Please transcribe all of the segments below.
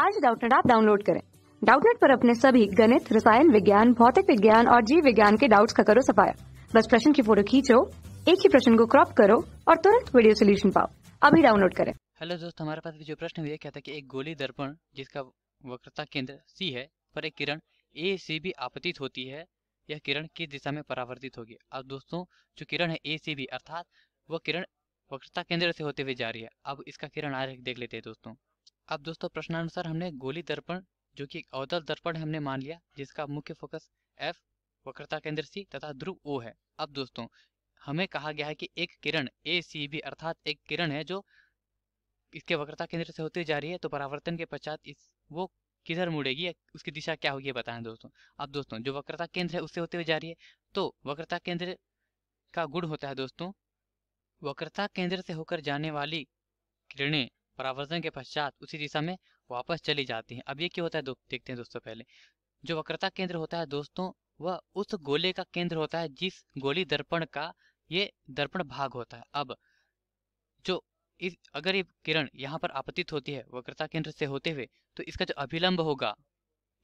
आज डाउटनेट आप डाउनलोड करें डाउटनेट पर अपने सभी गणित रसायन विज्ञान भौतिक विज्ञान और जीव विज्ञान के डाउट्स का करो सफाया बस प्रश्न की फोटो खींचो एक ही प्रश्न को क्रॉप करो और तुरंत वीडियो सोल्यूशन पाओ अभी डाउनलोड करें हेलो दोस्त हमारे पास जो प्रश्न हुआ क्या था कि एक गोली दर्पण जिसका वक्रता केंद्र सी है पर एक किरण ए से भी आपतित होती है यह किरण किस दिशा में परावर्तित होगी अब दोस्तों जो किरण है ए से भी अर्थात वह किरण वक्रता केंद्र से होते हुए जा रही है अब इसका किरण आज देख लेते हैं दोस्तों अब दोस्तों प्रश्नानुसार हमने गोली दर्पण जो कि अवतल दर्पण हमने मान लिया जिसका मुख्य फोकस एफ वक्रता केंद्र सी तथा ध्रुव ओ है अब दोस्तों हमें कहा गया है कि एक किरण ए सी बी अर्थात एक किरण है जो इसके वक्रता केंद्र से होती जा रही है तो परावर्तन के पश्चात इस वो किधर मुड़ेगी उसकी दिशा क्या होगी बताएं दोस्तों अब दोस्तों जो वक्रता केंद्र है उससे होते हुए जा रही है तो वक्रता केंद्र का गुण होता है दोस्तों वक्रता केंद्र से होकर जाने वाली किरणें परावर्तन के पश्चात उसी दिशा में वापस चली जाती है अब ये क्या होता है देखते हैं दोस्तों पहले जो वक्रता केंद्र होता है दोस्तों वह उस गोले का केंद्र होता है जिस गोली दर्पण का ये दर्पण भाग होता है अब जो इस अगर ये किरण यहाँ पर आपतित होती है वक्रता केंद्र से होते हुए तो इसका जो अभिलंब होगा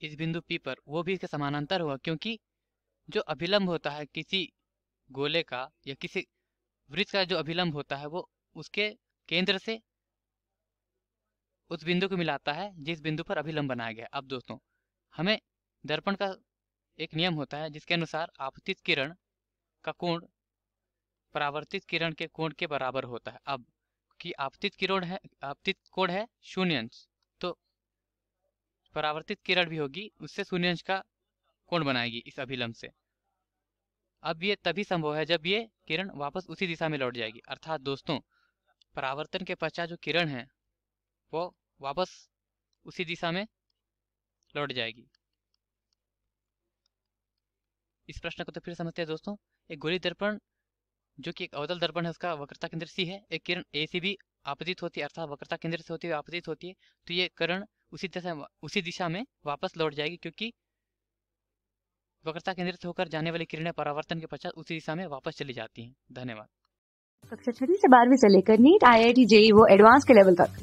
इस बिंदु पी पर वो भी इसके समानांतर होगा क्योंकि जो अभिलंब होता है किसी गोले का या किसी वृत्त का जो अभिलंब होता है वो उसके केंद्र से उस बिंदु को मिलाता है जिस बिंदु पर अभिलंब बनाया गया अब दोस्तों हमें दर्पण का एक नियम होता है जिसके अनुसार आपतित किरण का कोण परावर्तित किरण के कोण के बराबर होता है अब कि आपतित किरण है आपतित कोण है शून्य अंश तो परावर्तित किरण भी होगी उससे शून्य अंश का कोण बनाएगी इस अभिलंब से अब ये तभी संभव है जब ये किरण वापस उसी दिशा में लौट जाएगी अर्थात दोस्तों परावर्तन के पश्चात जो किरण है वो वापस उसी दिशा में लौट जाएगी इस प्रश्न को तो फिर समझते हैं दोस्तों एक गोली दर्पण जो कि एक अवतल दर्पण है उसका वक्रता केंद्र सी है एक किरण ए से भी आपतित होती है अर्थात वक्रता केंद्र से होती है आपतित होती है तो ये करण उसी दिशा उसी दिशा में वापस लौट जाएगी क्योंकि वक्रता केंद्रित होकर जाने वाली किरणें परावर्तन के पश्चात उसी दिशा में वापस चली जाती हैं धन्यवाद कक्षा छठी से बारहवीं से लेकर NEET I I T JEE वो एडवांस के लेवल तक